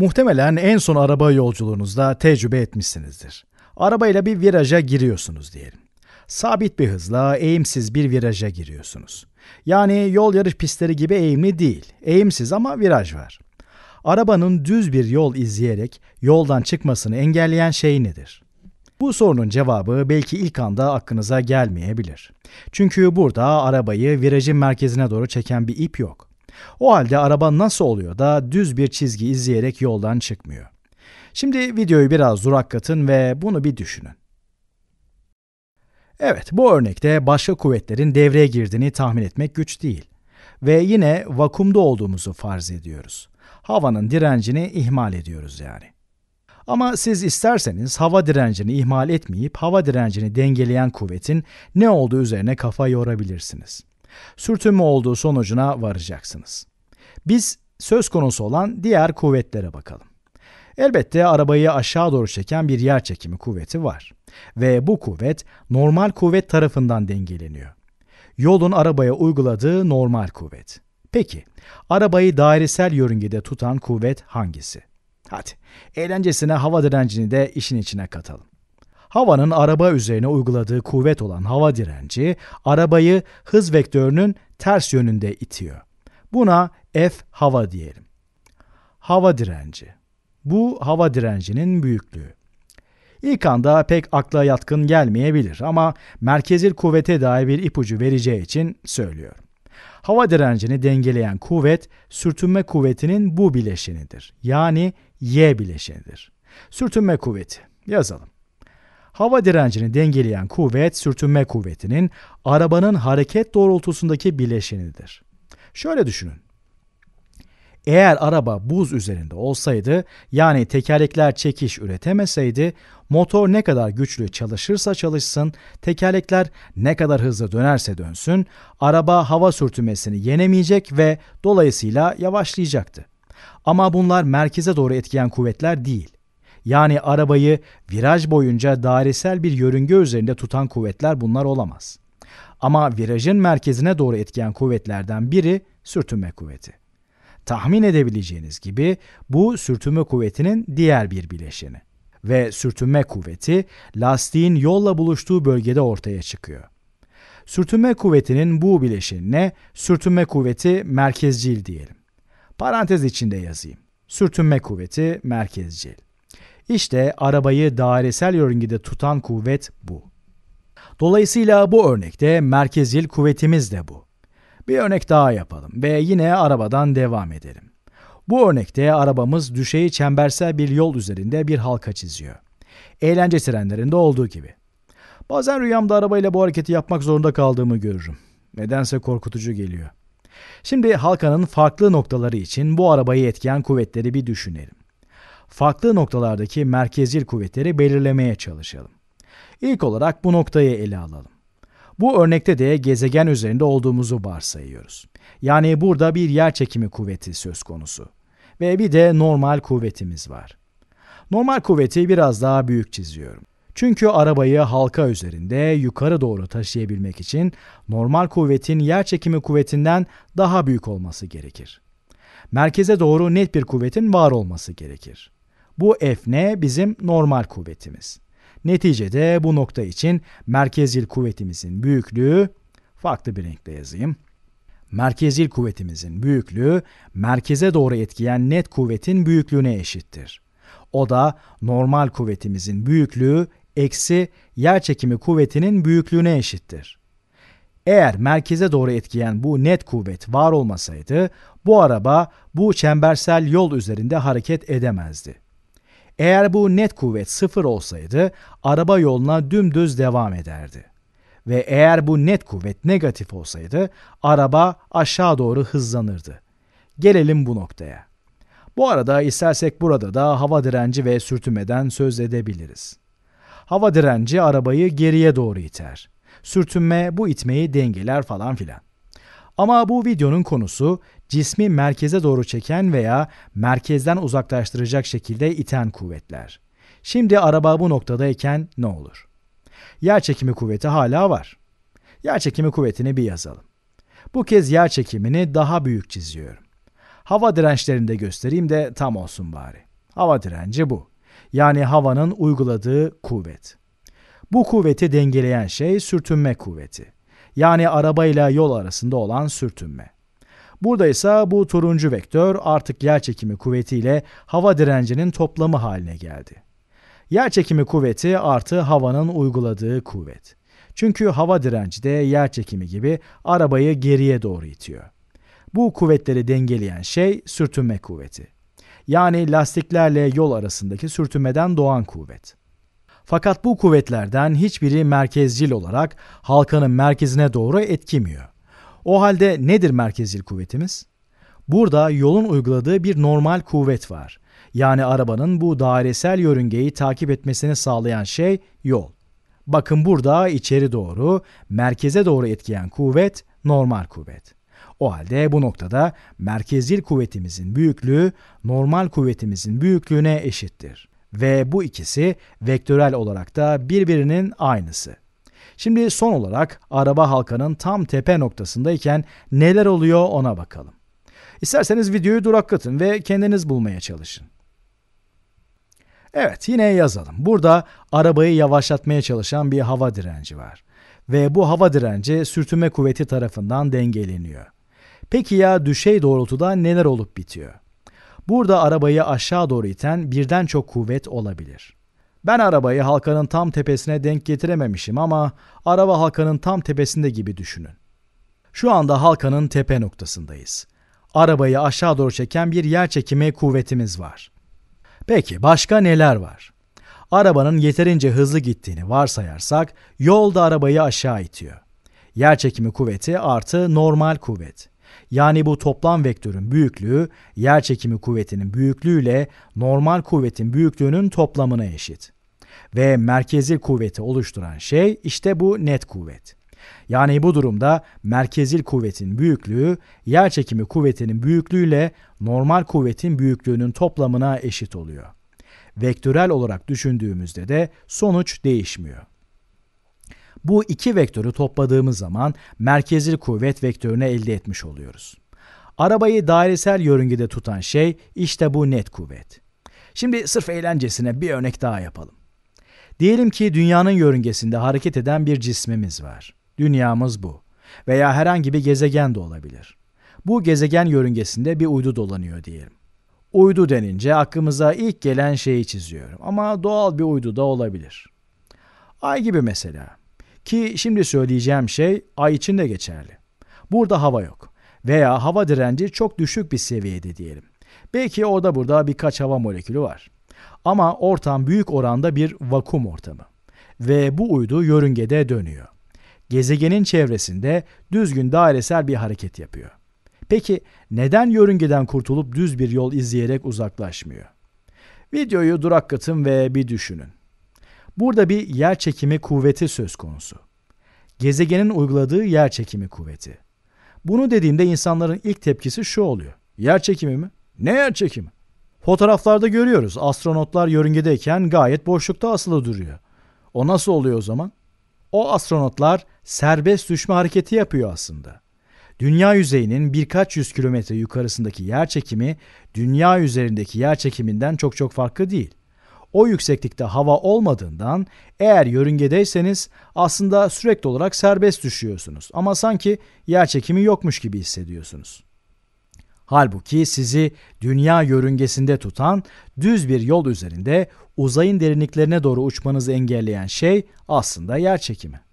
Muhtemelen en son araba yolculuğunuzda tecrübe etmişsinizdir. Arabayla bir viraja giriyorsunuz diyelim. Sabit bir hızla eğimsiz bir viraja giriyorsunuz. Yani yol yarış pistleri gibi eğimli değil, eğimsiz ama viraj var. Arabanın düz bir yol izleyerek yoldan çıkmasını engelleyen şey nedir? Bu sorunun cevabı belki ilk anda aklınıza gelmeyebilir. Çünkü burada arabayı virajın merkezine doğru çeken bir ip yok. O halde araba nasıl oluyor da düz bir çizgi izleyerek yoldan çıkmıyor? Şimdi videoyu biraz duraklatın ve bunu bir düşünün. Evet, bu örnekte başka kuvvetlerin devreye girdiğini tahmin etmek güç değil. Ve yine vakumda olduğumuzu farz ediyoruz. Havanın direncini ihmal ediyoruz yani. Ama siz isterseniz hava direncini ihmal etmeyip hava direncini dengeleyen kuvvetin ne olduğu üzerine kafa yorabilirsiniz sürtünme olduğu sonucuna varacaksınız. Biz söz konusu olan diğer kuvvetlere bakalım. Elbette arabayı aşağı doğru çeken bir yer çekimi kuvveti var ve bu kuvvet normal kuvvet tarafından dengeleniyor. Yolun arabaya uyguladığı normal kuvvet. Peki, arabayı dairesel yörüngede tutan kuvvet hangisi? Hadi, eğlencesine hava direncini de işin içine katalım. Havanın araba üzerine uyguladığı kuvvet olan hava direnci arabayı hız vektörünün ters yönünde itiyor. Buna F hava diyelim. Hava direnci. Bu hava direncinin büyüklüğü. İlk anda pek akla yatkın gelmeyebilir ama merkezil kuvvete dair bir ipucu vereceği için söylüyorum. Hava direncini dengeleyen kuvvet sürtünme kuvvetinin bu bileşenidir. Yani Y bileşenidir. Sürtünme kuvveti yazalım. Hava direncini dengeleyen kuvvet sürtünme kuvvetinin arabanın hareket doğrultusundaki bileşenidir. Şöyle düşünün. Eğer araba buz üzerinde olsaydı, yani tekerlekler çekiş üretemeseydi, motor ne kadar güçlü çalışırsa çalışsın, tekerlekler ne kadar hızlı dönerse dönsün, araba hava sürtünmesini yenemeyecek ve dolayısıyla yavaşlayacaktı. Ama bunlar merkeze doğru etkileyen kuvvetler değil. Yani arabayı viraj boyunca dairesel bir yörünge üzerinde tutan kuvvetler bunlar olamaz. Ama virajın merkezine doğru etkiyen kuvvetlerden biri sürtünme kuvveti. Tahmin edebileceğiniz gibi bu sürtünme kuvvetinin diğer bir bileşeni ve sürtünme kuvveti lastiğin yolla buluştuğu bölgede ortaya çıkıyor. Sürtünme kuvvetinin bu bileşenine sürtünme kuvveti merkezcil diyelim. Parantez içinde yazayım. Sürtünme kuvveti merkezcil. İşte arabayı dairesel yörüngede tutan kuvvet bu. Dolayısıyla bu örnekte merkezil kuvvetimiz de bu. Bir örnek daha yapalım ve yine arabadan devam edelim. Bu örnekte arabamız düşeyi çembersel bir yol üzerinde bir halka çiziyor. Eğlence trenlerinde olduğu gibi. Bazen rüyamda arabayla bu hareketi yapmak zorunda kaldığımı görürüm. Nedense korkutucu geliyor. Şimdi halkanın farklı noktaları için bu arabayı etkileyen kuvvetleri bir düşünelim farklı noktalardaki merkezcil kuvvetleri belirlemeye çalışalım. İlk olarak bu noktayı ele alalım. Bu örnekte de gezegen üzerinde olduğumuzu varsayıyoruz. Yani burada bir yer çekimi kuvveti söz konusu. Ve bir de normal kuvvetimiz var. Normal kuvveti biraz daha büyük çiziyorum. Çünkü arabayı halka üzerinde yukarı doğru taşıyabilmek için normal kuvvetin yer çekimi kuvvetinden daha büyük olması gerekir. Merkeze doğru net bir kuvvetin var olması gerekir. Bu Fn bizim normal kuvvetimiz. Neticede bu nokta için merkezil kuvvetimizin büyüklüğü, farklı bir renkle yazayım. Merkezil kuvvetimizin büyüklüğü, merkeze doğru etkiyen net kuvvetin büyüklüğüne eşittir. O da normal kuvvetimizin büyüklüğü eksi yerçekimi kuvvetinin büyüklüğüne eşittir. Eğer merkeze doğru etkiyen bu net kuvvet var olmasaydı, bu araba bu çembersel yol üzerinde hareket edemezdi. Eğer bu net kuvvet sıfır olsaydı araba yoluna dümdüz devam ederdi. Ve eğer bu net kuvvet negatif olsaydı araba aşağı doğru hızlanırdı. Gelelim bu noktaya. Bu arada istersek burada da hava direnci ve sürtünmeden söz edebiliriz. Hava direnci arabayı geriye doğru iter. Sürtünme bu itmeyi dengeler falan filan. Ama bu videonun konusu cismi merkeze doğru çeken veya merkezden uzaklaştıracak şekilde iten kuvvetler. Şimdi araba bu noktadayken ne olur? Yer çekimi kuvveti hala var. Yer çekimi kuvvetini bir yazalım. Bu kez yer çekimini daha büyük çiziyorum. Hava dirençlerini de göstereyim de tam olsun bari. Hava direnci bu. Yani havanın uyguladığı kuvvet. Bu kuvveti dengeleyen şey sürtünme kuvveti. Yani arabayla yol arasında olan sürtünme. Burada ise bu turuncu vektör artık yer çekimi kuvvetiyle hava direncinin toplamı haline geldi. Yer çekimi kuvveti artı havanın uyguladığı kuvvet. Çünkü hava direnci de yer çekimi gibi arabayı geriye doğru itiyor. Bu kuvvetleri dengeleyen şey sürtünme kuvveti. Yani lastiklerle yol arasındaki sürtünmeden doğan kuvvet. Fakat bu kuvvetlerden hiçbiri merkezcil olarak halkanın merkezine doğru etkimiyor. O halde nedir merkezil kuvvetimiz? Burada yolun uyguladığı bir normal kuvvet var. Yani arabanın bu dairesel yörüngeyi takip etmesini sağlayan şey yol. Bakın burada içeri doğru, merkeze doğru etkileyen kuvvet normal kuvvet. O halde bu noktada merkezil kuvvetimizin büyüklüğü normal kuvvetimizin büyüklüğüne eşittir. Ve bu ikisi vektörel olarak da birbirinin aynısı. Şimdi son olarak araba halkanın tam tepe noktasındayken neler oluyor ona bakalım. İsterseniz videoyu duraklatın ve kendiniz bulmaya çalışın. Evet yine yazalım. Burada arabayı yavaşlatmaya çalışan bir hava direnci var. Ve bu hava direnci sürtünme kuvveti tarafından dengeleniyor. Peki ya düşey doğrultuda neler olup bitiyor? Burada arabayı aşağı doğru iten birden çok kuvvet olabilir. Ben arabayı halkanın tam tepesine denk getirememişim ama araba halkanın tam tepesinde gibi düşünün. Şu anda halkanın tepe noktasındayız. Arabayı aşağı doğru çeken bir yer çekimi kuvvetimiz var. Peki başka neler var? Arabanın yeterince hızlı gittiğini varsayarsak yol da arabayı aşağı itiyor. Yer çekimi kuvveti artı normal kuvvet. Yani bu toplam vektörün büyüklüğü yer çekimi kuvvetinin büyüklüğüyle normal kuvvetin büyüklüğünün toplamına eşit. Ve merkezi kuvveti oluşturan şey işte bu net kuvvet. Yani bu durumda merkezil kuvvetin büyüklüğü yer çekimi kuvvetinin büyüklüğüyle normal kuvvetin büyüklüğünün toplamına eşit oluyor. Vektörel olarak düşündüğümüzde de sonuç değişmiyor. Bu iki vektörü topladığımız zaman merkezi kuvvet vektörünü elde etmiş oluyoruz. Arabayı dairesel yörüngede tutan şey işte bu net kuvvet. Şimdi sırf eğlencesine bir örnek daha yapalım. Diyelim ki dünyanın yörüngesinde hareket eden bir cismimiz var. Dünyamız bu. Veya herhangi bir gezegen de olabilir. Bu gezegen yörüngesinde bir uydu dolanıyor diyelim. Uydu denince aklımıza ilk gelen şeyi çiziyorum ama doğal bir uydu da olabilir. Ay gibi mesela. Ki şimdi söyleyeceğim şey ay için de geçerli. Burada hava yok veya hava direnci çok düşük bir seviyede diyelim. Belki orada burada birkaç hava molekülü var. Ama ortam büyük oranda bir vakum ortamı ve bu uydu yörüngede dönüyor. Gezegenin çevresinde düzgün dairesel bir hareket yapıyor. Peki neden yörüngeden kurtulup düz bir yol izleyerek uzaklaşmıyor? Videoyu duraklatın ve bir düşünün. Burada bir yer çekimi kuvveti söz konusu. Gezegenin uyguladığı yer çekimi kuvveti. Bunu dediğimde insanların ilk tepkisi şu oluyor. Yer çekimi mi? Ne yer çekimi? Fotoğraflarda görüyoruz. Astronotlar yörüngedeyken gayet boşlukta asılı duruyor. O nasıl oluyor o zaman? O astronotlar serbest düşme hareketi yapıyor aslında. Dünya yüzeyinin birkaç yüz kilometre yukarısındaki yer çekimi dünya üzerindeki yer çekiminden çok çok farklı değil. O yükseklikte hava olmadığından eğer yörüngedeyseniz aslında sürekli olarak serbest düşüyorsunuz ama sanki yer çekimi yokmuş gibi hissediyorsunuz. Halbuki sizi dünya yörüngesinde tutan düz bir yol üzerinde uzayın derinliklerine doğru uçmanızı engelleyen şey aslında yer çekimi.